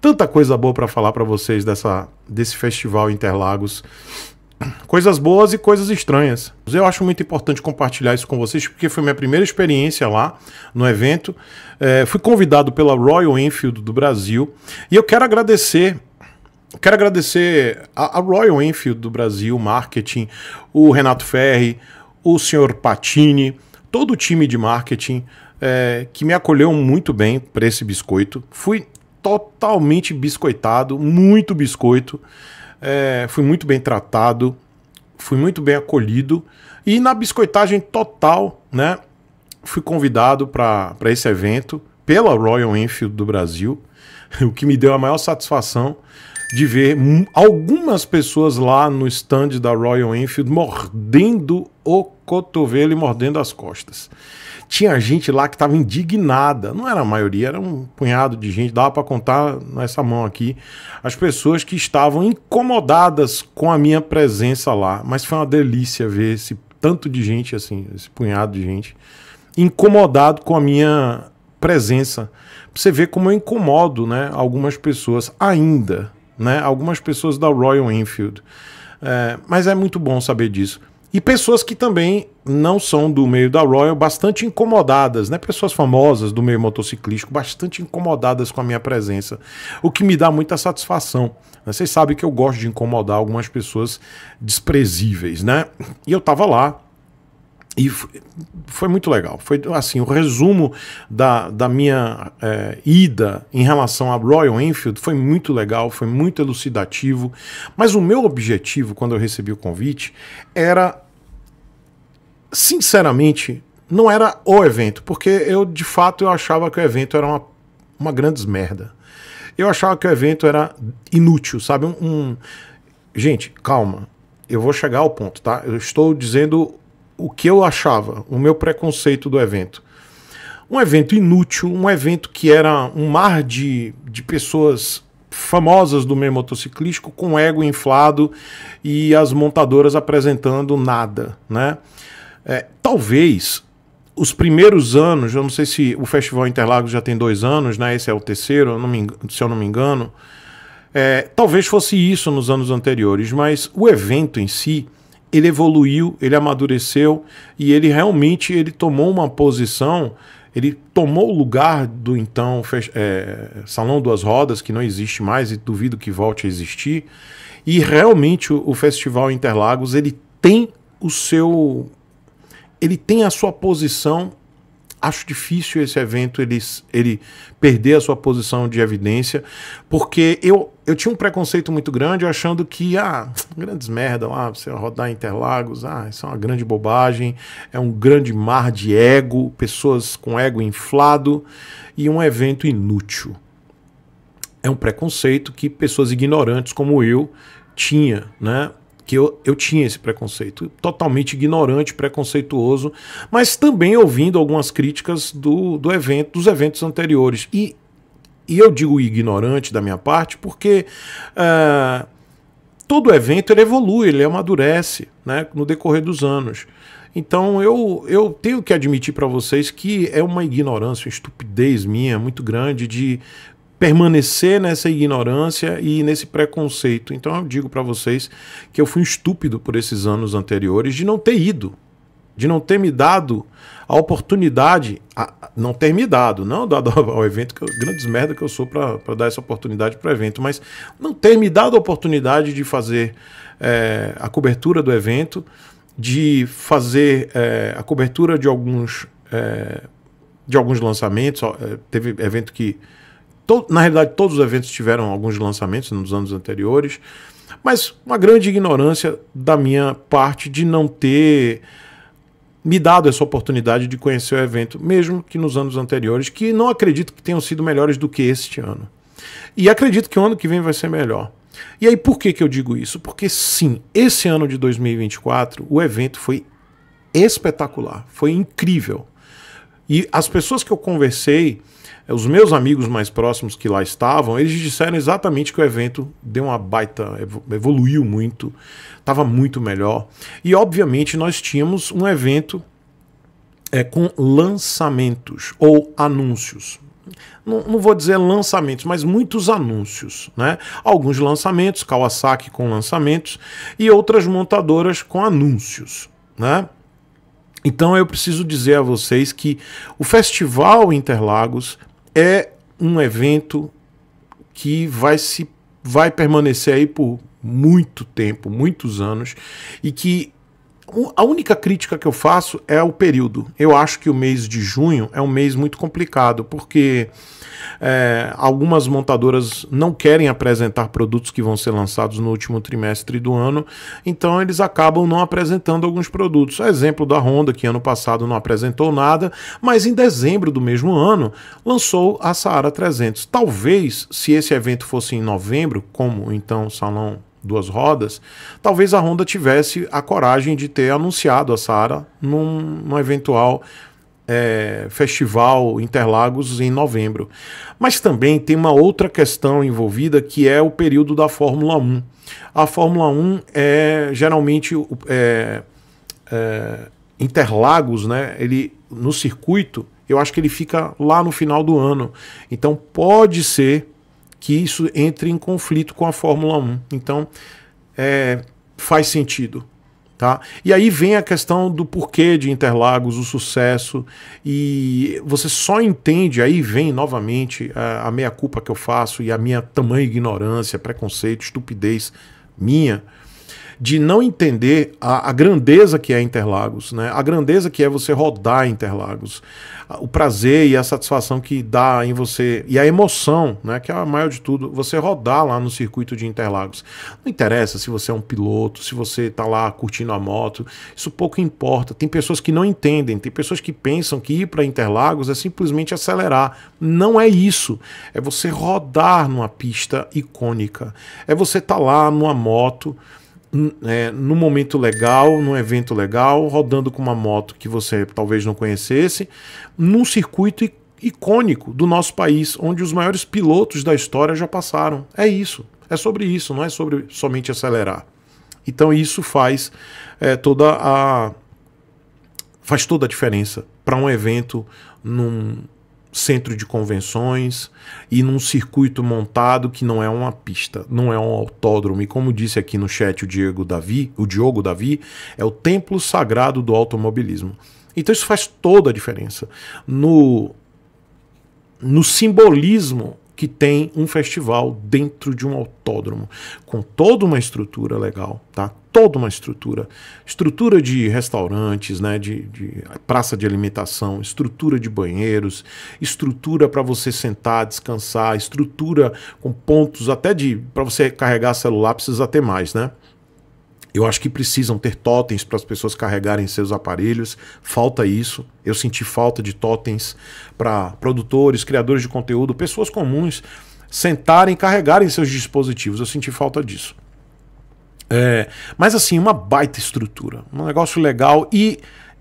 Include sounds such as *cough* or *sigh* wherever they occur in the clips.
Tanta coisa boa para falar para vocês dessa, desse festival Interlagos. Coisas boas e coisas estranhas. Eu acho muito importante compartilhar isso com vocês, porque foi minha primeira experiência lá no evento. É, fui convidado pela Royal Enfield do Brasil. E eu quero agradecer Quero agradecer a, Royal Enfield do Brasil Marketing, o Renato Ferri, o senhor Patini, todo o time de marketing é, que me acolheu muito bem para esse biscoito. Fui totalmente biscoitado, muito biscoito. É, fui muito bem tratado, fui muito bem acolhido. E na biscoitagem total, né? Fui convidado para esse evento pela Royal Enfield do Brasil, *laughs* o que me deu a maior satisfação de ver algumas pessoas lá no stand da Royal Enfield mordendo o cotovelo e mordendo as costas. Tinha gente lá que estava indignada, não era a maioria, era um punhado de gente, dava para contar nessa mão aqui, as pessoas que estavam incomodadas com a minha presença lá. Mas foi uma delícia ver esse tanto de gente, assim, esse punhado de gente, incomodado com a minha presença. Você vê como eu incomodo né, algumas pessoas ainda, né, algumas pessoas da Royal Enfield. É, mas é muito bom saber disso. E pessoas que também não são do meio da Royal, bastante incomodadas, né? Pessoas famosas do meio motociclístico, bastante incomodadas com a minha presença, o que me dá muita satisfação. Né? Vocês sabem que eu gosto de incomodar algumas pessoas desprezíveis, né? E eu tava lá e foi muito legal. Foi assim, o resumo da, da minha é, ida em relação a Royal Enfield foi muito legal, foi muito elucidativo. Mas o meu objetivo, quando eu recebi o convite, era, sinceramente, não era o evento, porque eu de fato eu achava que o evento era uma, uma grande merda. Eu achava que o evento era inútil, sabe? um... um... Gente, calma. Eu vou chegar ao ponto, tá? Eu estou dizendo o que eu achava, o meu preconceito do evento. Um evento inútil, um evento que era um mar de, de pessoas famosas do meio motociclístico com ego inflado e as montadoras apresentando nada, né? É, talvez os primeiros anos, eu não sei se o Festival Interlagos já tem dois anos, né? Esse é o terceiro, se eu não me engano. É, talvez fosse isso nos anos anteriores, mas o evento em si ele evoluiu, ele amadureceu e ele realmente ele tomou uma posição, ele tomou o lugar do então é, Salão Duas Rodas, que não existe mais e duvido que volte a existir. E realmente o, o Festival Interlagos ele tem o seu. Ele tem a sua posição. Acho difícil esse evento ele, ele perder a sua posição de evidência, porque eu eu tinha um preconceito muito grande achando que, ah, grandes merda, lá, você rodar Interlagos, ah, isso é uma grande bobagem, é um grande mar de ego, pessoas com ego inflado e um evento inútil. É um preconceito que pessoas ignorantes como eu tinha, né? Que eu, eu tinha esse preconceito, totalmente ignorante, preconceituoso, mas também ouvindo algumas críticas do, do evento, dos eventos anteriores. E e eu digo ignorante da minha parte porque uh, todo evento ele evolui, ele amadurece né, no decorrer dos anos. Então eu, eu tenho que admitir para vocês que é uma ignorância, uma estupidez minha muito grande de permanecer nessa ignorância e nesse preconceito. Então eu digo para vocês que eu fui um estúpido por esses anos anteriores de não ter ido de não ter me dado a oportunidade, a, não ter me dado, não dado *laughs* ao evento, que eu, grandes merda que eu sou para dar essa oportunidade para o evento, mas não ter me dado a oportunidade de fazer é, a cobertura do evento, de fazer é, a cobertura de alguns, é, de alguns lançamentos. É, teve evento que. To, na realidade, todos os eventos tiveram alguns lançamentos nos anos anteriores, mas uma grande ignorância da minha parte de não ter me dado essa oportunidade de conhecer o evento, mesmo que nos anos anteriores, que não acredito que tenham sido melhores do que este ano. E acredito que o ano que vem vai ser melhor. E aí, por que, que eu digo isso? Porque sim, esse ano de 2024, o evento foi espetacular, foi incrível. E as pessoas que eu conversei, eh, os meus amigos mais próximos que lá estavam, eles disseram exatamente que o evento deu uma baita, evoluiu muito, estava muito melhor. E obviamente nós tínhamos um evento é, com lançamentos ou anúncios. Não, não, vou dizer lançamentos, mas muitos anúncios. Né? Alguns lançamentos, Kawasaki com lançamentos e outras montadoras com anúncios. Né? Então eu preciso dizer a vocês que o Festival Interlagos é um evento que vai se vai permanecer aí por muito tempo, muitos anos e que a única crítica que eu faço é o período. Eu acho que o mês de junho é um mês muito complicado, porque é, algumas montadoras não querem apresentar produtos que vão ser lançados no último trimestre do ano, então eles acabam não apresentando alguns produtos. exemplo da Honda, que ano passado não apresentou nada, mas em dezembro do mesmo ano lançou a Saara 300. Talvez, se esse evento fosse em novembro, como então o Salão duas rodas, talvez a Honda tivesse a coragem de ter anunciado a Sara num, num eventual é, festival Interlagos em novembro. Mas também tem uma outra questão envolvida que é o período da Fórmula 1. A Fórmula 1 é geralmente é, é, Interlagos, né? Ele no circuito, eu acho que ele fica lá no final do ano. Então pode ser que isso entre em conflito com a Fórmula 1. Então, é, faz sentido. Tá? E aí vem a questão do porquê de Interlagos, o sucesso, e você só entende, aí vem novamente a, a meia-culpa que eu faço e a minha tamanha ignorância, preconceito, estupidez minha, de não entender a, a grandeza que é Interlagos, né? a grandeza que é você rodar Interlagos, o prazer e a satisfação que dá em você, e a emoção, né? que é a maior de tudo, você rodar lá no circuito de Interlagos. Não interessa se você é um piloto, se você está lá curtindo a moto, isso pouco importa. Tem pessoas que não entendem, tem pessoas que pensam que ir para Interlagos é simplesmente acelerar. Não é isso. É você rodar numa pista icônica, é você estar tá lá numa moto é, num momento legal, num evento legal, rodando com uma moto que você talvez não conhecesse, num circuito icônico do nosso país, onde os maiores pilotos da história já passaram. É isso. É sobre isso, não é sobre somente acelerar. Então isso faz é, toda a faz toda a diferença para um evento num, centro de convenções e num circuito montado que não é uma pista, não é um autódromo. E como disse aqui no chat o Diego Davi, o Diogo Davi, é o templo sagrado do automobilismo. Então isso faz toda a diferença no no simbolismo que tem um festival dentro de um autódromo, com toda uma estrutura legal, tá? toda uma estrutura. Estrutura de restaurantes, né, de, de praça de alimentação, estrutura de banheiros, estrutura para você sentar, descansar, estrutura com pontos até de. para você carregar celular, precisa ter mais, né? Eu acho que precisam ter totens para as pessoas carregarem seus aparelhos. Falta isso. Eu senti falta de totens para produtores, criadores de conteúdo, pessoas comuns sentarem e carregarem seus dispositivos. Eu senti falta disso. É, mas assim, uma baita estrutura, um negócio legal e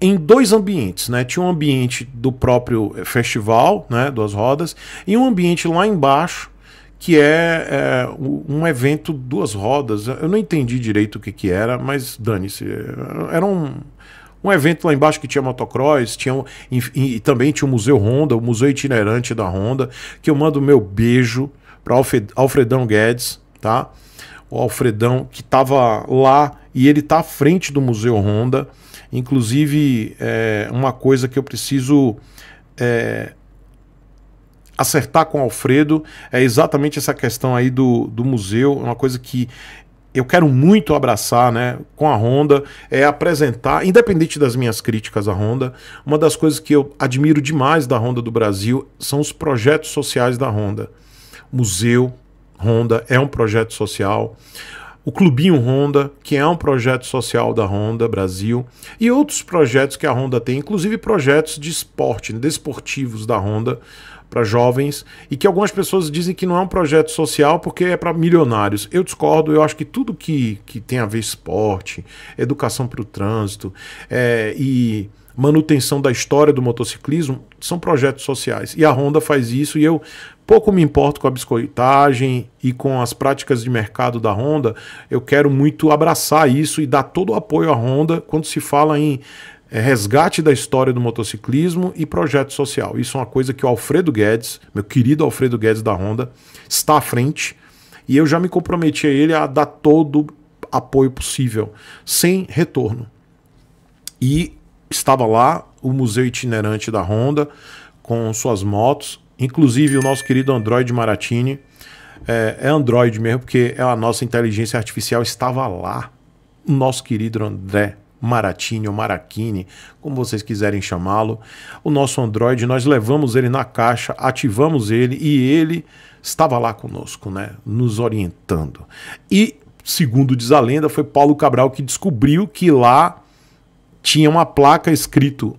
em dois ambientes, né? Tinha um ambiente do próprio eh, festival, né, das rodas, e um ambiente lá embaixo que é, é, um evento duas rodas. Eu não entendi direito o que, que era, mas dane-se. Era um, um evento lá embaixo que tinha motocross, tinha um, e, e, também tinha o Museu Honda, o Museu Itinerante da Honda, que eu mando meu beijo para Alfredão Guedes, tá? o Alfredão, que estava lá e ele está à frente do Museu Honda. Inclusive, é, uma coisa que eu preciso é, acertar com o Alfredo é exatamente essa questão aí do, do museu, é uma coisa que eu quero muito abraçar né, com a Honda, é apresentar, independente das minhas críticas à Honda, uma das coisas que eu admiro demais da Honda do Brasil são os projetos sociais da Honda. Museu, Honda é um projeto social. O Clubinho Honda, que é um projeto social da Honda Brasil, e outros projetos que a Honda tem, inclusive projetos de esporte, né, desportivos da Honda para jovens, e que algumas pessoas dizem que não é um projeto social porque é para milionários. Eu discordo, eu acho que tudo que, que tem a ver esporte, educação para o trânsito é, e manutenção da história do motociclismo, são projetos sociais. E a Honda faz isso e eu pouco me importo com a biscoitagem e com as práticas de mercado da Honda. Eu quero muito abraçar isso e dar todo o apoio à Honda quando se fala em eh, resgate da história do motociclismo e projeto social. Isso é uma coisa que o Alfredo Guedes, meu querido Alfredo Guedes da Honda, está à frente e eu já me comprometi a ele a dar todo apoio possível, sem retorno. E estava lá o museu itinerante da Honda com suas motos, inclusive o nosso querido Android Maratini. É, é Android mesmo, porque é a nossa inteligência artificial estava lá. O nosso querido André Maratini ou Maraquini, como vocês quiserem chamá-lo. O nosso Android, nós levamos ele na caixa, ativamos ele e ele estava lá conosco, né, nos orientando. E segundo diz a lenda, foi Paulo Cabral que descobriu que lá tinha uma placa escrito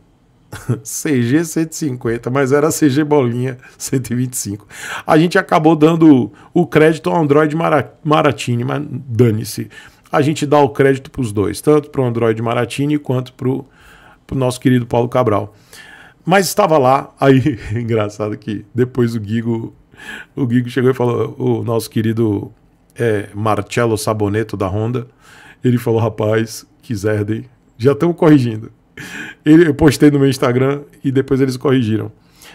*laughs* CG 150, mas era CG Bolinha 125. A gente acabou dando o crédito ao Android Maratini, mas dane-se. A gente dá o crédito para os dois, tanto para o Android Maratini quanto para o nosso querido Paulo Cabral. Mas estava lá, *laughs* aí, engraçado que depois o Guigo, o Guigo chegou e falou, o nosso querido é, Marcello Saboneto da Honda, ele falou, rapaz, que já estamos corrigindo. eu postei no meu Instagram e depois eles corrigiram.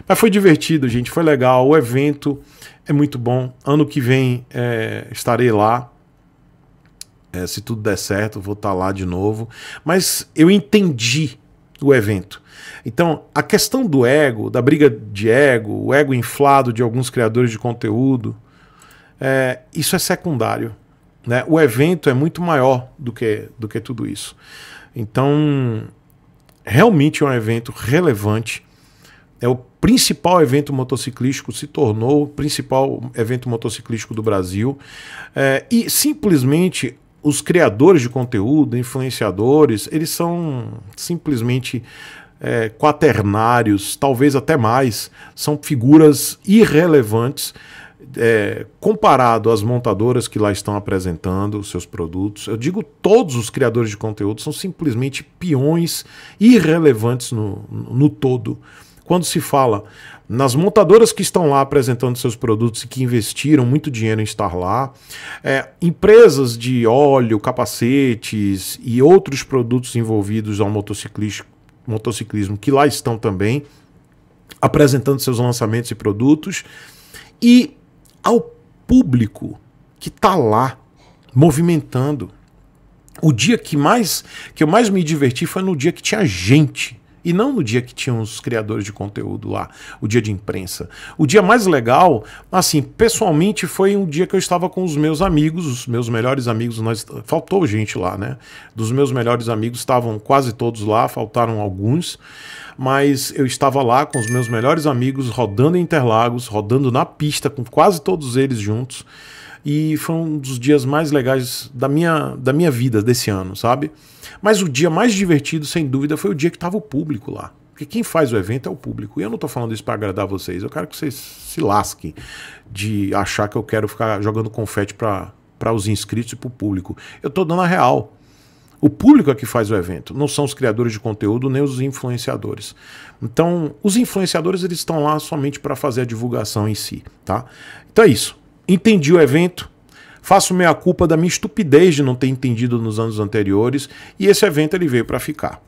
Mas foi divertido, gente. Foi legal. O evento é muito bom. Ano que vem é, estarei lá. É, se tudo der certo, vou estar tá lá de novo. Mas eu entendi o evento. Então, a questão do ego, da briga de ego, o ego inflado de alguns criadores de conteúdo, é, isso é secundário. Né? O evento é muito maior do que, do que tudo isso. Então, realmente é um evento relevante. É o principal evento motociclístico, se tornou o principal evento motociclístico do Brasil. É, e simplesmente os criadores de conteúdo, influenciadores, eles são simplesmente é, quaternários, talvez até mais, são figuras irrelevantes é, comparado às montadoras que lá estão apresentando os seus produtos, eu digo todos os criadores de conteúdo são simplesmente peões irrelevantes no, no todo. Quando se fala nas montadoras que estão lá apresentando seus produtos e que investiram muito dinheiro em estar lá, é, empresas de óleo, capacetes e outros produtos envolvidos ao motociclismo, motociclismo que lá estão também apresentando seus lançamentos e produtos, e ao público que está lá movimentando. O dia que mais que eu mais me diverti foi no dia que tinha gente e não no dia que tinham os criadores de conteúdo lá, o dia de imprensa. O dia mais legal, assim, pessoalmente, foi um dia que eu estava com os meus amigos, os meus melhores amigos. Nós, faltou gente lá, né? Dos meus melhores amigos, estavam quase todos lá, faltaram alguns. Mas eu estava lá com os meus melhores amigos, rodando em Interlagos, rodando na pista, com quase todos eles juntos e foi um dos dias mais legais da minha, da minha vida desse ano, sabe? Mas o dia mais divertido, sem dúvida, foi o dia que estava o público lá. Porque quem faz o evento é o público. E eu não estou falando isso para agradar vocês. Eu quero que vocês se lasquem de achar que eu quero ficar jogando confete para os inscritos e para o público. Eu estou dando a real. O público é que faz o evento, não são os criadores de conteúdo nem os influenciadores. Então, os influenciadores eles estão lá somente para fazer a divulgação em si, tá? Então é isso entendi o evento, faço meia culpa da minha estupidez de não ter entendido nos anos anteriores e esse evento ele veio para ficar.